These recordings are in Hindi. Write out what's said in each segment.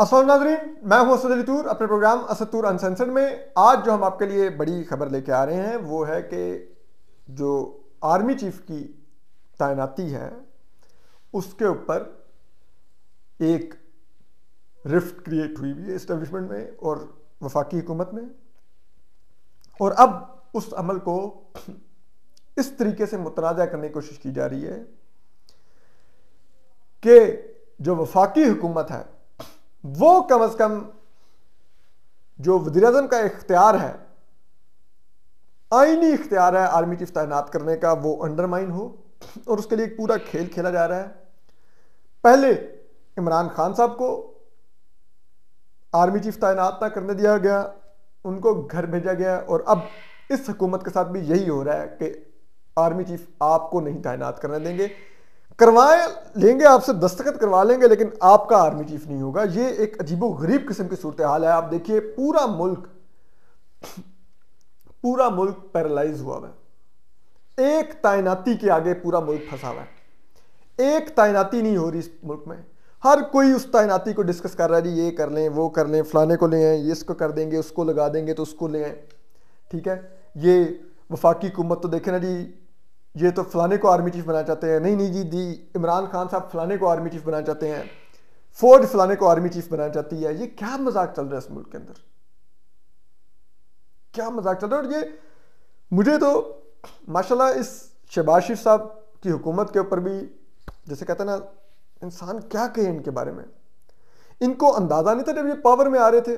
असल नाजरीन मैं हूं असद अली अपने प्रोग्राम तूर अनसेंसर में आज जो हम आपके लिए बड़ी खबर लेके आ रहे हैं वो है कि जो आर्मी चीफ की तैनाती है उसके ऊपर एक रिफ्ट क्रिएट हुई हुई है इस्टेब्लिशमेंट में और वफाकी हुकूमत में और अब उस अमल को इस तरीके से मुतनाज़ करने की कोशिश की जा रही है कि जो वफाकी हुकूमत है वो कम अज कम जो वजी अजम का इख्तियार है आइनी इख्तियार है आर्मी चीफ तैनात करने का वो अंडरमाइन हो और उसके लिए एक पूरा खेल खेला जा रहा है पहले इमरान खान साहब को आर्मी चीफ तैनात ना करने दिया गया उनको घर भेजा गया और अब इस हुकूमत के साथ भी यही हो रहा है कि आर्मी चीफ आपको नहीं तैनात करने देंगे करवाएं लेंगे आपसे दस्तखत करवा लेंगे लेकिन आपका आर्मी चीफ नहीं होगा ये एक अजीबो गरीब किस्म की सूरत हाल है आप देखिए पूरा मुल्क पूरा मुल्क पैरालाइज हुआ हुआ है एक तैनाती के आगे पूरा मुल्क फंसा हुआ है एक तैनाती नहीं हो रही इस मुल्क में हर कोई उस तैनाती को डिस्कस कर रहा है जी ये कर लें वो कर लें फलाने को ले आए ये इसको कर देंगे उसको लगा देंगे तो उसको ले आए ठीक है ये वफाकी हुकूमत तो देखे ना जी ये तो फलाने को आर्मी चीफ बनाना चाहते हैं नहीं नहीं जी दी इमरान खान साहब फलाने को आर्मी चीफ बनाना चाहते हैं फौज फलाने को आर्मी चीफ बनाना चाहती है ये क्या मजाक चल रहा है इस मुल्क के अंदर क्या मजाक चल रहा है और ये मुझे तो माशाल्लाह इस शहबाज शरीफ साहब की हुकूमत के ऊपर भी जैसे कहते हैं ना इंसान क्या कहे इनके बारे में इनको अंदाज़ा नहीं था जब ये पावर में आ रहे थे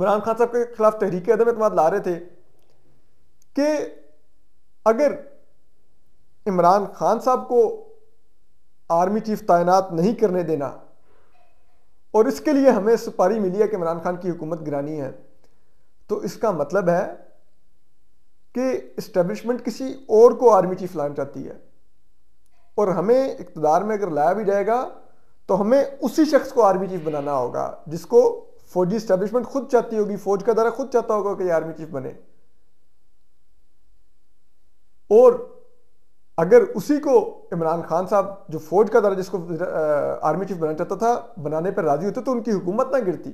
इमरान खान साहब के खिलाफ तहरीक अदम अतम ला रहे थे कि अगर इमरान खान साहब को आर्मी चीफ तैनात नहीं करने देना और इसके लिए हमें सुपारी मिली है कि इमरान खान की हुकूमत गिरानी है तो इसका मतलब है कि इस्टेब्लिशमेंट किसी और को आर्मी चीफ लाना चाहती है और हमें इकतदार में अगर लाया भी जाएगा तो हमें उसी शख्स को आर्मी चीफ बनाना होगा जिसको फौजी स्टैब्लिशमेंट खुद चाहती होगी फौज का दारा खुद चाहता होगा कि आर्मी चीफ बने और अगर उसी को इमरान खान साहब जो फौज का दर्जा जिसको आर्मी चीफ बनाना चाहता था बनाने पर राजी होते तो उनकी हुकूमत ना गिरती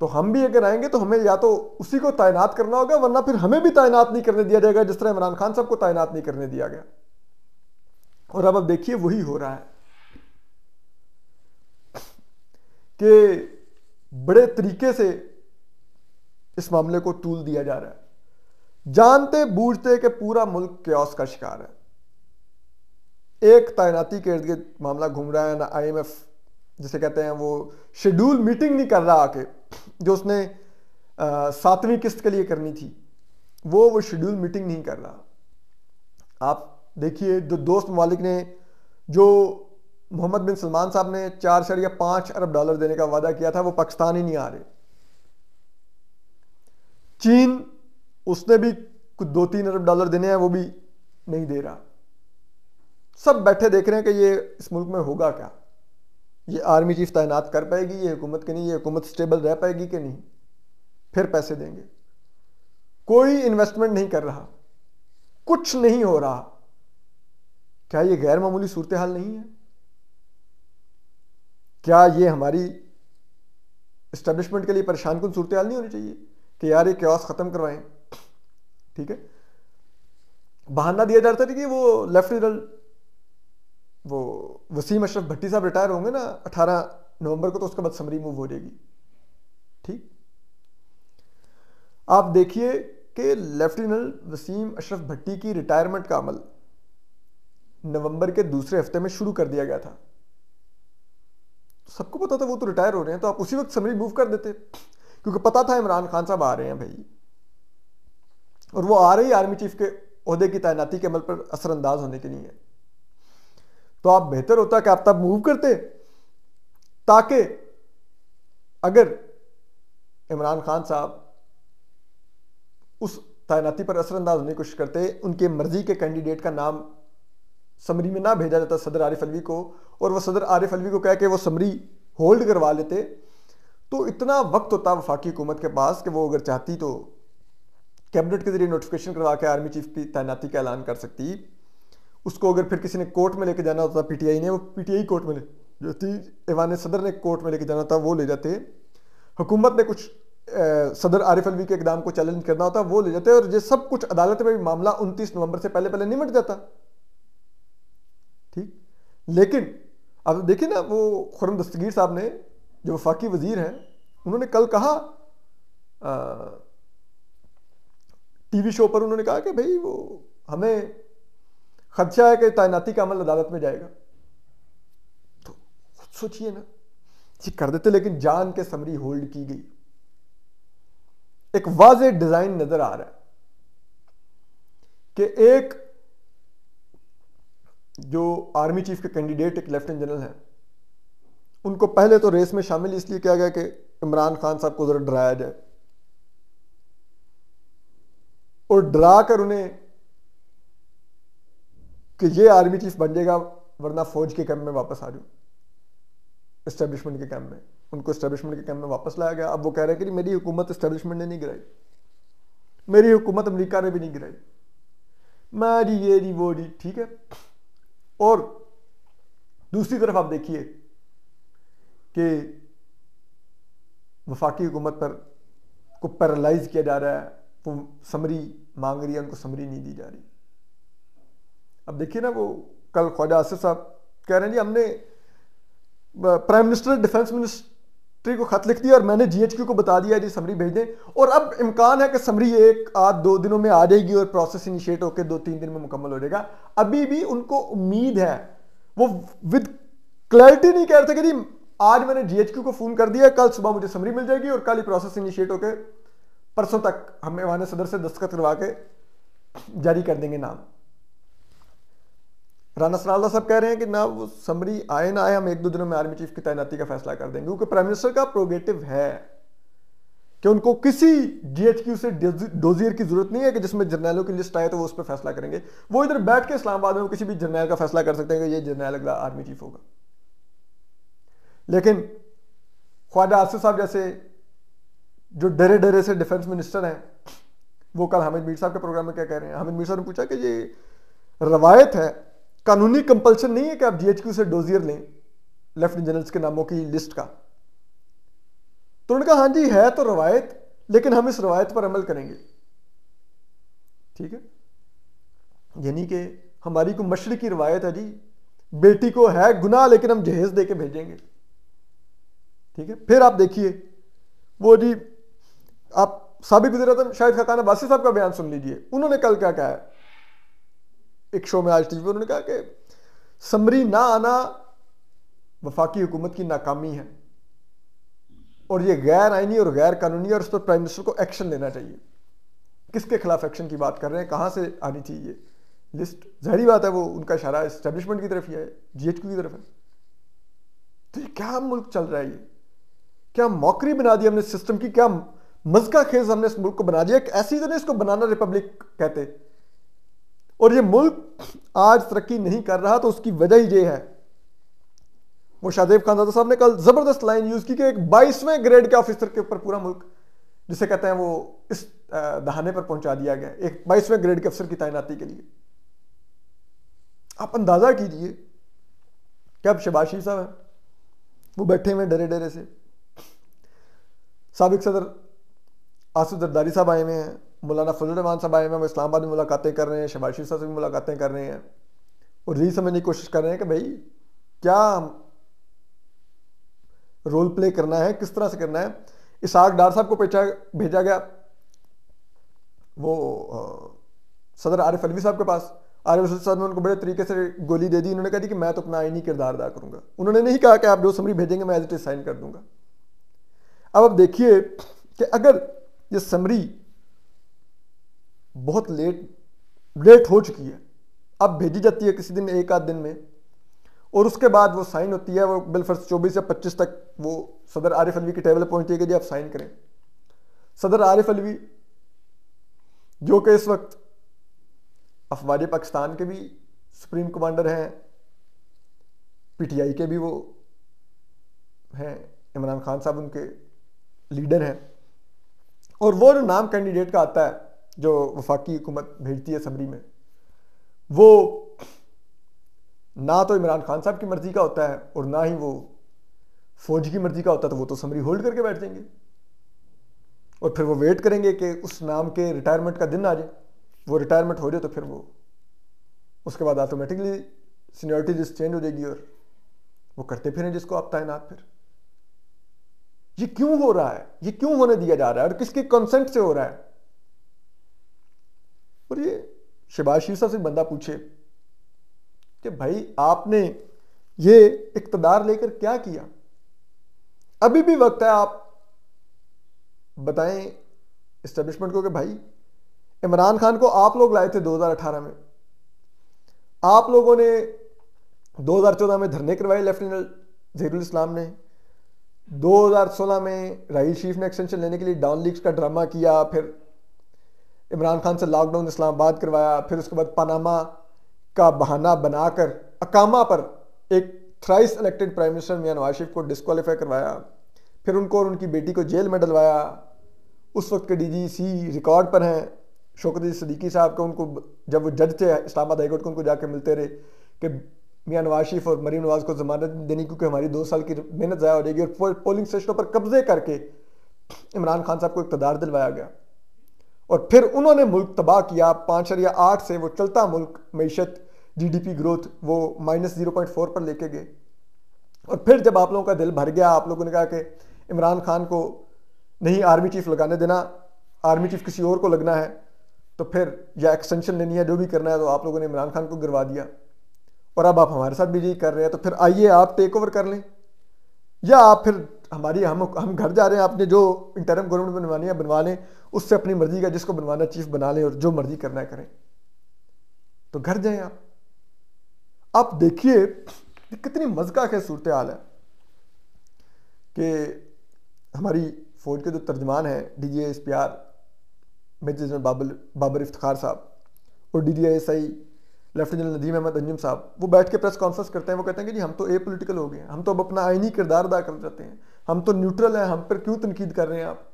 तो हम भी अगर आएंगे तो हमें या तो उसी को तैनात करना होगा वरना फिर हमें भी तैनात नहीं करने दिया जाएगा जिस तरह इमरान खान साहब को तैनात नहीं करने दिया गया और अब अब देखिए वही हो रहा है कि बड़े तरीके से इस मामले को तूल दिया जा रहा है जानते बूझते कि पूरा मुल्क क्योस का शिकार है एक तैनाती के इर्द गिर्द मामला घूम रहा है ना आईएमएफ जिसे कहते हैं वो शेड्यूल मीटिंग नहीं कर रहा आके जो उसने सातवीं किस्त के लिए करनी थी वो वो शेड्यूल मीटिंग नहीं कर रहा आप देखिए जो दोस्त मालिक ने जो मोहम्मद बिन सलमान साहब ने चार चार या पांच अरब डॉलर देने का वादा किया था वो पाकिस्तान ही नहीं आ रहे चीन उसने भी कुछ दो तीन अरब डॉलर देने हैं वो भी नहीं दे रहा सब बैठे देख रहे हैं कि ये इस मुल्क में होगा क्या ये आर्मी चीफ तैनात कर पाएगी ये हुकूमत के नहीं ये हुकूमत स्टेबल रह पाएगी कि नहीं फिर पैसे देंगे कोई इन्वेस्टमेंट नहीं कर रहा कुछ नहीं हो रहा क्या ये गैर मामूली सूरत हाल नहीं है क्या ये हमारी इस्टेब्लिशमेंट के लिए परेशान कुल सूरत हाल नहीं होनी चाहिए कि यार ये क्योस ख़त्म करवाएं ठीक है बहाना दिया जाता था कि वो लेफ्ट जनरल वो वसीम अशरफ भट्टी साहब रिटायर होंगे ना 18 नवंबर को तो उसके बाद समरी मूव हो जाएगी ठीक आप देखिए कि लेफ्टिनेंट वसीम अशरफ भट्टी की रिटायरमेंट का अमल नवंबर के दूसरे हफ्ते में शुरू कर दिया गया था सबको पता था वो तो रिटायर हो रहे हैं तो आप उसी वक्त समरी मूव कर देते क्योंकि पता था इमरान खान साहब आ रहे हैं भाई और वो आ रही आर्मी चीफ के अहदे की तैनाती के अमल पर असरअंदाज होने के लिए तो आप बेहतर होता कि आप तब मूव करते ताकि अगर इमरान खान साहब उस तैनाती पर असरअंदाज होने की कोशिश करते उनके मर्जी के कैंडिडेट का नाम समरी में ना भेजा जाता सदर आरिफ अलवी को और वह सदर आरिफ अलवी को कह के वह समरी होल्ड करवा लेते तो इतना वक्त होता वफाकी हुकूमत के पास कि वो अगर चाहती तो कैबिनेट के जरिए नोटिफिकेशन करवा के आर्मी चीफ की तैनाती का ऐलान कर सकती उसको अगर फिर किसी ने कोर्ट में लेके जाना होता पीटीआई ने वो पीटीआई कोर्ट में ले थी ऐवान सदर ने कोर्ट में लेके जाना होता वो ले जाते हुकूमत ने कुछ आ, सदर आरिफ अलवी के इकदाम को चैलेंज करना होता वो ले जाते और ये सब कुछ अदालत में भी मामला उनतीस नवंबर से पहले पहले निमट जाता ठीक लेकिन अब देखिए ना वो खुरम दस्तगीर साहब ने जो वफाकी वजीर हैं उन्होंने कल कहा आ, टीवी शो पर उन्होंने कहा कि भाई वो हमें खदशा है कि तैनाती का अमल अदालत में जाएगा तो खुद सोचिए ना ये कर देते लेकिन जान के समरी होल्ड की गई एक वाज डिजाइन नजर आ रहा है कि एक जो आर्मी चीफ के कैंडिडेट एक लेफ्टिनेंट जनरल हैं उनको पहले तो रेस में शामिल इसलिए किया गया कि इमरान खान साहब को ज़रा डराया जाए और डरा कर उन्हें कि ये आर्मी चीफ बन जाएगा वरना फौज के कैंप में वापस आ जाऊँ इस्टेब्लिशमेंट के कैंप में उनको इस्टेब्लिशमेंट के कैंप में वापस लाया गया अब वो कह रहे हैं कि मेरी हुकूमत इस्टेब्लिशमेंट ने नहीं गिराई मेरी हुकूमत अमरीका ने भी नहीं गिराई मैं जी ये जी वो जी ठीक है और दूसरी तरफ आप देखिए कि वफाकी हुकूमत पर को पैरालाइज किया जा रहा है वो समरी मांग रही है उनको समरी नहीं दी जा रही अब देखिए ना वो कल ख्वाजा आसिफ साहब कह रहे हैं जी हमने प्राइम मिनिस्टर डिफेंस मिनिस्ट्री को खत लिख दिया और मैंने जी को बता दिया जी समरी भेज दें और अब इम्कान है कि समरी एक आध दो दिनों में आ जाएगी और प्रोसेस इनिशिएट होकर दो तीन दिन में मुकम्मल हो जाएगा अभी भी उनको उम्मीद है वो विद क्लैरिटी नहीं कह रहे थे कि जी आज मैंने जीएचक्यू को फोन कर दिया कल सुबह मुझे समरी मिल जाएगी और कल ही प्रोसेस इनिशिएट होकर परसों तक हमें वहां सदर से दस्तखत करवा के जारी कर देंगे नाम राना सनाल्ला साहब कह रहे हैं कि ना वो समरी आए ना आए हम एक दो दिनों में आर्मी चीफ की तैनाती का फैसला कर देंगे क्योंकि प्राइम मिनिस्टर का प्रोगेटिव है कि उनको किसी डीएचक्यू से डोजियर की जरूरत नहीं है कि जिसमें जर्नैलों की लिस्ट आए तो वो उस पर फैसला करेंगे वो इधर बैठ के इस्लामाबाद में किसी भी जर्नैल का फैसला कर सकते हैं कि ये जर्नैल अगला आर्मी चीफ होगा लेकिन ख्वाजा आसिफ साहब जैसे जो डरे डरे से डिफेंस मिनिस्टर हैं वो कल हामिद मीर साहब के प्रोग्राम में क्या कह रहे हैं हामिद मीर साहब ने पूछा कि ये रवायत है कानूनी कंपल्शन नहीं है कि आप जीएचक्यू से डोजियर लें लेफ्टिनेंट जनरल्स के नामों की लिस्ट का तो उन्होंने कहा हाँ जी है तो रवायत लेकिन हम इस रवायत पर अमल करेंगे ठीक है यानी कि हमारी को की रवायत है जी बेटी को है गुना लेकिन हम जहेज दे के भेजेंगे ठीक है फिर आप देखिए वो जी आप साबिक गुजरातम शाहिद खकाना बासी साहब का बयान सुन लीजिए उन्होंने कल क्या कहा है एक शो में आज टीवी पर उन्होंने कहा कि समरी ना आना वफाकी हुकूमत की नाकामी है और ये गैर आइनी और गैर कानूनी और उस पर प्राइम मिनिस्टर को एक्शन लेना चाहिए किसके खिलाफ एक्शन की बात कर रहे हैं कहाँ से आनी चाहिए ये लिस्ट जहरी बात है वो उनका इशारा इस्टेब्लिशमेंट की तरफ ही है जीएचक्यू की तरफ है तो ये क्या मुल्क चल रहा है ये क्या मौकरी बना दी हमने सिस्टम की क्या मजका खेज हमने इस मुल्क को बना दिया एक ऐसी जगह इसको बनाना रिपब्लिक कहते और ये मुल्क आज तरक्की नहीं कर रहा तो उसकी वजह ही ये है वो शादेव खानजादा साहब ने कल ज़बरदस्त लाइन यूज़ की कि एक बाईसवें ग्रेड के ऑफिसर के ऊपर पूरा मुल्क जिसे कहते हैं वो इस दहाने पर पहुंचा दिया गया एक बाईसवें ग्रेड के अफसर की तैनाती के लिए आप अंदाज़ा कीजिए क्या अब शबाशी साहब हैं वो बैठे हुए डरे डरे से सबक सदर आसू जरदारी साहब आए हुए हैं मौलाना रमान साहब आए हुए हैं वो इस्लामाबाद में मुलाकातें कर रहे हैं शबाशी साहब से भी मुलाकातें कर रहे हैं और यही समझने की कोशिश कर रहे हैं कि भाई क्या रोल प्ले करना है किस तरह से करना है इसहाक डार साहब को पेचा भेजा गया वो आ, सदर आरिफ अलवी साहब के पास आरिफ अलवी साहब ने उनको बड़े तरीके से गोली दे दी उन्होंने कहा कि मैं तो अपना आईनी किरदार अदा करूंगा उन्होंने नहीं कहा कि आप जो समरी भेजेंगे मैं एज इट इज साइन कर दूंगा अब आप देखिए कि अगर ये समरी बहुत लेट लेट हो चुकी है अब भेजी जाती है किसी दिन एक आध दिन में और उसके बाद वो साइन होती है वो बिलफर्स चौबीस या पच्चीस तक वो सदर आरिफ अलवी की टेबल पहुंचती है कि जी आप साइन करें सदर आरिफ अलवी जो कि इस वक्त अफवाज पाकिस्तान के भी सुप्रीम कमांडर हैं पीटीआई के भी वो हैं इमरान खान साहब उनके लीडर हैं और वो जो नाम कैंडिडेट का आता है जो वफाकी हुकूमत भेजती है समरी में वो ना तो इमरान खान साहब की मर्ज़ी का होता है और ना ही वो फौज की मर्ज़ी का होता है तो वो तो समरी होल्ड करके बैठ जाएंगे और फिर वो वेट करेंगे कि उस नाम के रिटायरमेंट का दिन आ जाए वो रिटायरमेंट हो जाए तो फिर वो उसके बाद ऑटोमेटिकली सीनियरिटी लिस्ट चेंज हो जाएगी और वो करते हैं जिसको आप तैनात फिर ये क्यों हो रहा है ये क्यों होने दिया जा रहा है और किसके कंसेंट से हो रहा है और ये शीर्षा से बंदा पूछे कि भाई आपने ये इकतदार लेकर क्या किया अभी भी वक्त है आप बताएं इस्टेब्लिशमेंट को कि भाई इमरान खान को आप लोग लाए थे 2018 में आप लोगों ने 2014 में धरने करवाए लेफ्टिनेंट जहरुल इस्लाम ने 2016 में राहील शरीफ ने एक्सटेंशन लेने के लिए डाउन लीग्स का ड्रामा किया फिर इमरान खान से लॉकडाउन इस्लामाबाद करवाया फिर उसके बाद पनामा का बहाना बनाकर अकामा पर एक थ्राइस इलेक्टेड प्राइम मिनिस्टर मियाँ नवाज शरीफ को डिसकॉलीफाई करवाया फिर उनको और उनकी बेटी को जेल में डलवाया उस वक्त के सी रिकॉर्ड पर हैं शोकत सदीकी साहब को उनको जब वो जज थे इस्लामाबाद हाईकोर्ट को उनको जाके मिलते रहे कि मियाँ नवाज शरीफ और मरीम नवाज को जमानत देनी क्योंकि हमारी दो साल की मेहनत ज़ाया हो जाएगी और पोलिंग स्टेशनों पर कब्जे करके इमरान खान साहब को इकतदार दिलवाया गया और फिर उन्होंने मुल्क तबाह किया पाँच या आठ से वो चलता मुल्क मीशत जीडीपी ग्रोथ वो माइनस जीरो पॉइंट फोर पर लेके गए और फिर जब आप लोगों का दिल भर गया आप लोगों ने कहा कि इमरान खान को नहीं आर्मी चीफ लगाने देना आर्मी चीफ किसी और को लगना है तो फिर या एक्सटेंशन लेनी है जो भी करना है तो आप लोगों ने इमरान खान को गिरवा दिया और अब आप हमारे साथ बिजी कर रहे हैं तो फिर आइए आप टेक ओवर कर लें या आप फिर हमारी हम हम घर जा रहे हैं आपने जो इंटरम गवर्नमेंट बनवानी है बनवा लें उससे अपनी मर्जी का जिसको बनवाना चीफ बना लें और जो मर्जी करना है करें तो घर जाएं आप आप देखिए कितनी मजका है सूरत हाल है कि हमारी फौज के जो तर्जमान हैं D G S P R major general Babar Babar इफ्तार साहब और D D S I lieutenant general Nadeem Ahmed Anjum साहब वो बैठ के प्रेस कॉन्फ्रेंस करते हैं वो कहते हैं कि जी हम तो ए पोलिटिकल हो गए हम तो अब अपना आइनी किरदार अदा कर जाते हैं हम तो न्यूट्रल हैं हम पर क्यों तनकीद कर रहे हैं आप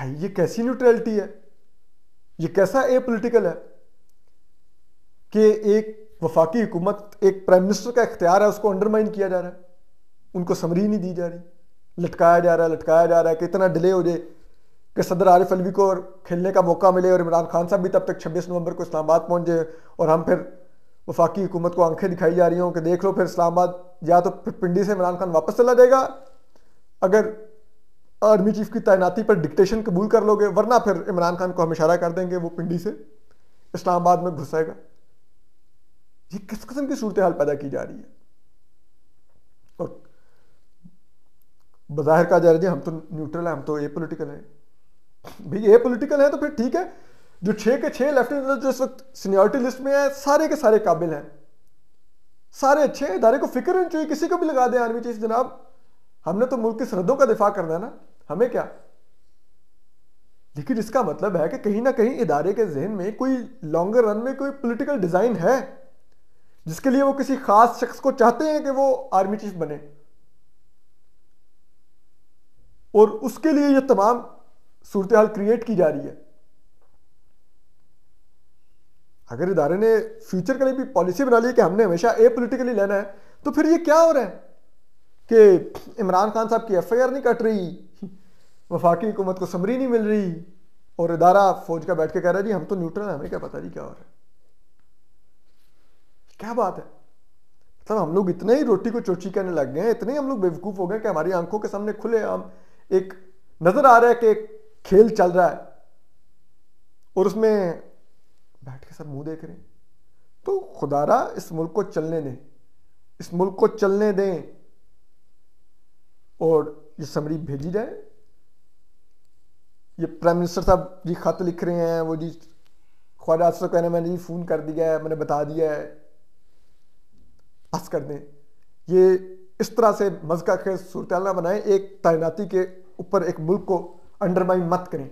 भाई ये कैसी न्यूट्रलिटी है ये कैसा ए पोलिटिकल है कि एक वफाकी हुकूमत एक प्राइम मिनिस्टर का इख्तियार है उसको अंडरमाइन किया जा रहा है उनको समरी नहीं दी जा रही लटकाया जा रहा है लटकाया जा रहा है कि इतना डिले हो जाए कि सदर आरिफ अलवी को खेलने का मौका मिले और इमरान खान साहब भी तब तक 26 नवंबर को इस्लामाबाद पहुंच जाए और हम फिर वफाकी हुकूमत को आंखें दिखाई जा रही हों कि देख लो फिर इस्लामाबाद या तो फिर पिंडी से इमरान खान वापस चला जाएगा अगर आर्मी चीफ की तैनाती पर डिक्टेशन कबूल कर लोगे वरना फिर इमरान खान को हम इशारा कर देंगे वो पिंडी से इस्लामाबाद में घुसेगा ये किस किस्म की सूरत हाल पैदा की जा रही है और बाहर कहा जा रहा है हम तो न्यूट्रल है हम तो ए पोलिटिकल है भाई ये पोलिटिकल है तो फिर ठीक है जो छः के छः लेफ्टिनेंट जो इस वक्त सीनियरिटी लिस्ट में है सारे के सारे काबिल हैं सारे अच्छे हैं इदारे को फिक्र नहीं चाहिए किसी को भी लगा दें आर्मी चीफ जनाब हमने तो मुल्क की सरहदों का दिफा करना है ना हमें क्या लेकिन इसका मतलब है कि कहीं ना कहीं इदारे के जहन में कोई लॉन्गर रन में कोई पोलिटिकल डिज़ाइन है जिसके लिए वो किसी खास शख्स को चाहते हैं कि वो आर्मी चीफ बने और उसके लिए ये तमाम सूरत हाल क्रिएट की जा रही है अगर इदारे ने फ्यूचर के लिए भी पॉलिसी बना ली कि हमने हमेशा ए पोलिटिकली लेना है तो फिर ये क्या हो रहा है कि इमरान खान साहब की एफ आई आर नहीं कट रही वफाकी हुकूमत को समरी नहीं मिल रही और इदारा फौज का बैठ के कह रहा है जी हम तो न्यूट्रल हैं हमें क्या पता जी क्या हो रहा है क्या बात है मतलब हम लोग इतने ही रोटी को चोची कहने लग गए हैं इतने ही हम लोग बेवकूफ़ हो गए कि हमारी आंखों के सामने खुले आम एक नज़र आ रहा है कि खेल चल रहा है और उसमें बैठ के सब मुंह देख रहे हैं तो खुदारा इस मुल्क को चलने दें इस मुल्क को चलने दें और ये समरी भेजी जाए ये प्राइम मिनिस्टर साहब जी खत लिख रहे हैं वो जी ख्वाजा से कहने मैंने जी फ़ोन कर दिया है मैंने बता दिया है बस कर दें ये इस तरह से मजका खेज सूरत बनाए एक तैनाती के ऊपर एक मुल्क को अंडरमाइन मत करें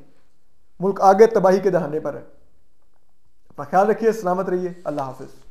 मुल्क आगे तबाही के दहाने पर है अपना ख्याल रखिए सलामत रहिए अल्लाह हाफिज़